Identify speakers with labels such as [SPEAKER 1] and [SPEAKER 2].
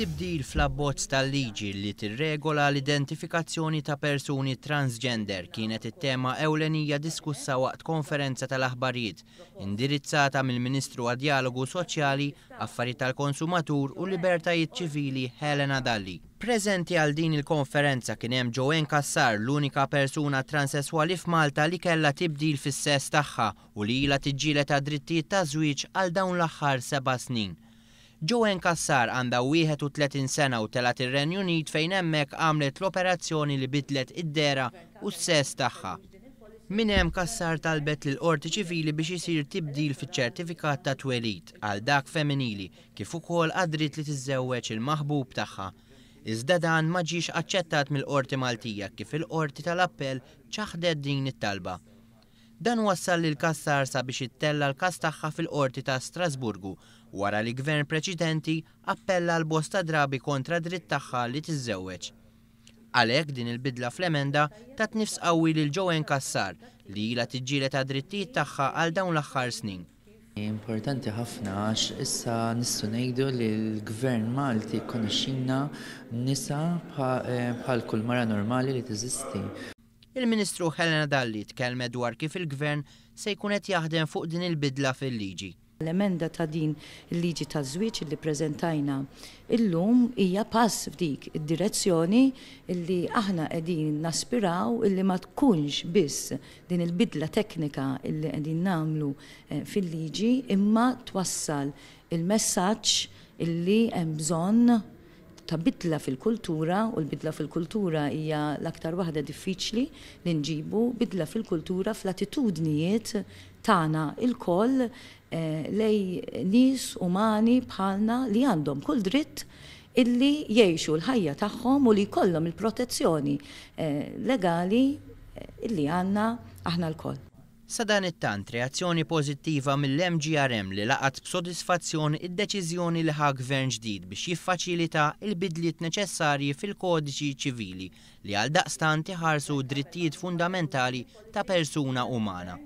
[SPEAKER 1] tibdil fl-abbozz tal-liġi li tirregola l-identifikazzjoni ta' persuni transgender kienet it-tema ewlenija diskussa waqt konferenza tal-aħbarijiet indirizzata mill-Ministru għad Dialogu Soċjali, Affarijiet tal-Konsumatur u Libertajiet Ċivili Helena Dalli. Prezenti għal din il-konferenza kien hemm Joen Kassar, l-unika persuna transessuali f'Malta li kellha tibdil fis-sess tagħha u li ilha tiġġieled ta' drittijiet ta' żwieġ għal dawn l-aħħar seba' snin. Joen Kassar għanda 31 sena u telat ir-Renju Unit fejn hemmhekk għamlet l-operazzjoni li bidlet id-dera u s-sess tagħha. Minem kassar talbet l qorti ċivili biex jisir tibdil fiċ ċertifikat ta' twelit għal dak femminili kif ukoll għadrit li tiżewweġ il-maħbub tagħha. Iżda dan ma ġiex aċċettat mill-qorti Maltija kif il-qorti tal-appell ċaħdet din it-talba. Dan wassal li l-kassar sabiex ittella l-kas tagħha fil-qorti ta' Strasburgu wara li gvern preċedenti appella l-bosta drabi kontra dritt tagħha li tiżżewweġ. Għalhekk din il-bidla fl-emenda ta' nifs qawwi lil ġowen kassar li ila tiġġiela ta' drittijiet tagħha għal dawn l-aħħar snin.
[SPEAKER 2] Importanti ħafna għax issa nissu ngħidu li l-gvern Malti konixxina nisa eh, bħal kull mara normali li tiżisti.
[SPEAKER 1] Il-Ministru Helena Dalli tkellmet dwar kif
[SPEAKER 3] il-Gvern se
[SPEAKER 1] jkun qed jaħdem fuq din il-bidla fil-liġi.
[SPEAKER 3] L-emenda ta' din il-liġi ta' żwieġ li preżentajna illum hija pass f'dik id-direzzjoni illi aħna qegħdin naspiraw illi ma tkunx biss din il-bidla teknika illi qegħdin namlu eh, fil-liġi imma twassal il-messaġġ illi hemm bżonn ta' bidla fil-kultura u l-bidla fil-kultura hija l-aktar waħda diffiċli li nġibu bidla fil-kultura fl-attitudnijiet tagħna il-koll eh, lej nis umani bħalna li għandhom kull dritt illi jgħixu l-ħajja tagħhom u li kollhom il-protezzjoni eh, legali illi għandna aħna l-koll. Sa dan
[SPEAKER 1] it-tant reazzjoni pożittiva mill-MGRM li laqat b'sodisfazzjoni id-deċiżjoni li ħa gvern ġdid biex jiffaċilita il-bidliet neċessarji fil-kodiċi ċivili li għal daqstant iħarsu drittijiet fundamentali ta' persuna umana.